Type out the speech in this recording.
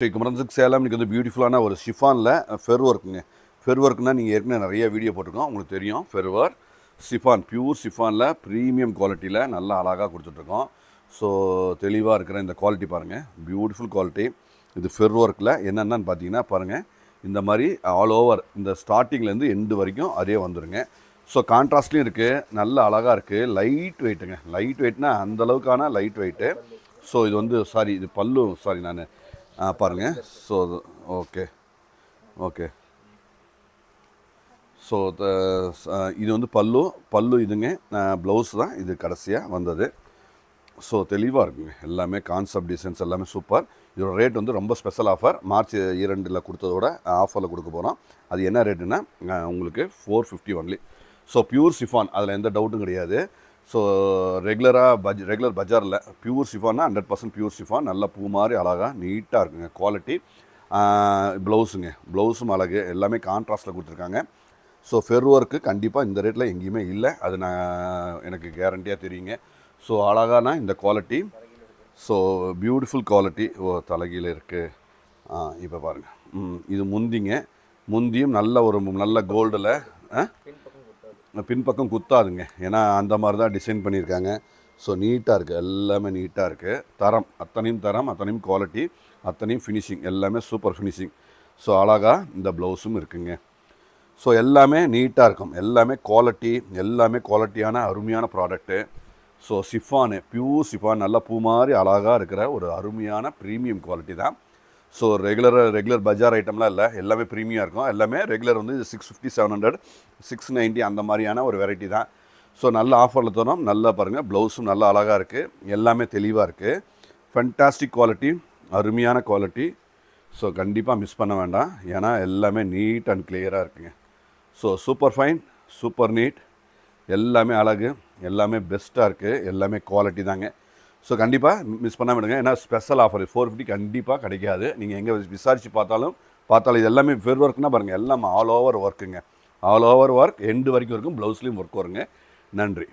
ஸ்ரீ குமரன்சுக் சேலம் இன்றைக்கி வந்து பியூட்டிஃபுல்லான ஒரு ஷிஃபானில் ஃபெர் ஒர்க்குங்க ஃபெர் ஒர்க்குன்னா நீங்கள் ஏற்கனவே நிறைய வீடியோ போட்டிருக்கோம் உங்களுக்கு தெரியும் ஃபெர்வர் ஷிஃபான் சிஃபான் பியூர் ஷிஃபானில் ப்ரீமியம் குவாலிட்டியில் நல்லா அழகாக கொடுத்துட்ருக்கோம் ஸோ தெளிவாக இருக்கிற இந்த குவாலிட்டி பாருங்கள் பியூட்டிஃபுல் குவாலிட்டி இது ஃபெர் ஒர்க்கில் என்னென்னு பார்த்தீங்கன்னா பாருங்கள் இந்த மாதிரி ஆல் ஓவர் இந்த ஸ்டார்டிங்லேருந்து எண்டு வரைக்கும் அதே வந்துடுங்க ஸோ கான்ட்ராஸ்ட்லேயும் இருக்குது நல்ல அழகாக இருக்குது லைட் வெயிட்டுங்க லைட் வெயிட்னா அந்தளவுக்கான லைட் வெயிட்டு ஸோ இது வந்து சாரி இது பல்லும் சாரி நான் ஆ பாருங்கள் ஸோ ஓகே ஓகே ஸோ இது வந்து பல்லு பல்லு இதுங்க ப்ளவுஸ் தான் இது கடைசியாக வந்தது ஸோ தெளிவாக இருக்குங்க எல்லாமே கான்செப்ட் டிசைன்ஸ் எல்லாமே சூப்பர் இதோட ரேட் வந்து ரொம்ப ஸ்பெஷல் ஆஃபர் மார்ச் இரண்டில் கொடுத்ததோட ஆஃபரில் கொடுக்க போகிறோம் அது என்ன ரேட்டுன்னா உங்களுக்கு four fifty only so pure chiffon அதில் எந்த டவுட்டும் கிடையாது ஸோ ரெகுலராக பஜ் ரெகுலர் பஜாரில் பியூர் ஷிஃபான்னா ஹண்ட்ரட் பர்சன்ட் பியூர் ஷிஃபான் நல்லா பூ மாதிரி அழகாக நீட்டாக இருக்குங்க குவாலிட்டி ப்ளவுஸுங்க ப்ளவுஸும் அழகு எல்லாமே கான்ட்ராஸ்ட்டில் கொடுத்துருக்காங்க ஸோ ஃபெர் ஒர்க்கு கண்டிப்பாக இந்த ரேட்டில் எங்கேயுமே இல்லை அது நான் எனக்கு கேரண்டியாக தெரியுங்க ஸோ அழகானா இந்த குவாலிட்டி ஸோ பியூட்டிஃபுல் குவாலிட்டி ஓ தலகியில் இருக்குது இப்போ பாருங்கள் இது முந்திங்க முந்தியும் நல்ல ஒரு நல்ல கோல்டில் பின்பக்கம் குத்தாதுங்க ஏன்னா அந்த மாதிரி தான் டிசைன் பண்ணியிருக்காங்க ஸோ நீட்டாக இருக்குது எல்லாமே நீட்டாக இருக்குது தரம் அத்தனையும் தரம் அத்தனையும் குவாலிட்டி அத்தனையும் ஃபினிஷிங் எல்லாமே சூப்பர் ஃபினிஷிங் ஸோ அழகாக இந்த ப்ளவுஸும் இருக்குங்க ஸோ எல்லாமே நீட்டாக இருக்கும் எல்லாமே குவாலிட்டி எல்லாமே குவாலிட்டியான அருமையான product so chiffon pure chiffon நல்லா பூ மாதிரி அழகாக இருக்கிற ஒரு அருமையான ப்ரீமியம் குவாலிட்டி தான் ஸோ ரெகுலராக ரெகுலர் பஜார் ஐட்டம்லாம் இல்லை எல்லாமே ப்ரீமியம் இருக்கும் எல்லாமே ரெகுலர் வந்து six fifty seven hundred six ninety அந்த மாதிரியான ஒரு வெரைட்டி தான் ஸோ நல்ல ஆஃபரில் தோணும் நல்லா பாருங்கள் ப்ளவுஸும் நல்லா அழகாக இருக்குது எல்லாமே தெளிவாக இருக்குது ஃபண்டாஸ்டிக் குவாலிட்டி அருமையான குவாலிட்டி ஸோ கண்டிப்பாக மிஸ் பண்ண வேண்டாம் ஏன்னா எல்லாமே நீட் அண்ட் கிளியராக இருக்குங்க so super fine super neat எல்லாமே அழகு எல்லாமே பெஸ்ட்டாக இருக்குது எல்லாமே குவாலிட்டி தாங்க ஸோ கண்டிப்பாக மிஸ் பண்ணாமல் விடுங்க ஏன்னா ஸ்பெஷல் ஆஃபர் ஃபோர் ஃபிஃப்டி கண்டிப்பாக கிடைக்காது நீங்கள் எங்கே விசாரித்து பார்த்தாலும் பார்த்தாலும் இது எல்லாமே ஃபெர் ஒர்க்னா பாருங்கள் எல்லாமே ஆல் ஓவர் ஒர்க்குங்க ஆல் ஓவர் ஒர்க் எண்டு வரைக்கும் இருக்கும் ப்ளவுஸ்லேயும் ஒர்க் வருங்க நன்றி